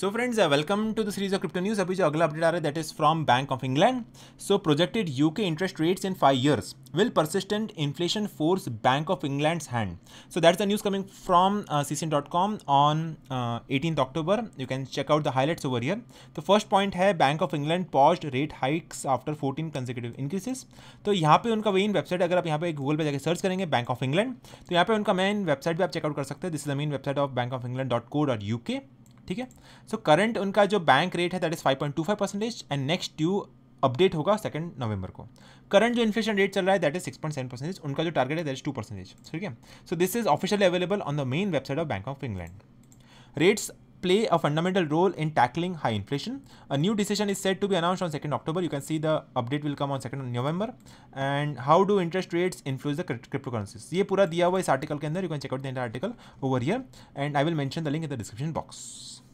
So friends welcome to the series of crypto news अभी जो अगला अपडेट आ रहा है that is from bank of England so projected UK interest rates in five years will persistent inflation force bank of England's hand so that's the news coming from C C dot com on eighteen October you can check out the highlights over here तो first point है bank of England paused rate hikes after fourteen consecutive increases तो यहाँ पे उनका main website अगर आप यहाँ पे गूगल पर जाकर सर्च करेंगे बैंक ऑफ इंग्लैंड तो यहाँ पे उनका मेन वेबसाइट भी आप चेकआउट कर सकते हैं this is the main website of bank of England dot co dot U K ठीक है सो करंट उनका जो बैंक रेट है that is 5.25 percentage and next due update होगा सेकंड नवंबर को करंट जो इन्फ्लेशन रेट चल रहा है दैट इज 6.7 परसेंटेज उनका जो टारगेट है दैट इज टू परसेंटेज ठीक है so this is officially available on the main website of bank of England rates play a fundamental role in tackling high inflation. A new decision is said to be announced on 2nd October. You can see the update will come on 2nd November. And how do interest rates influence the cryptocurrencies? This पूरा दिया हुआ इस You can check out the entire article over here. And I will mention the link in the description box.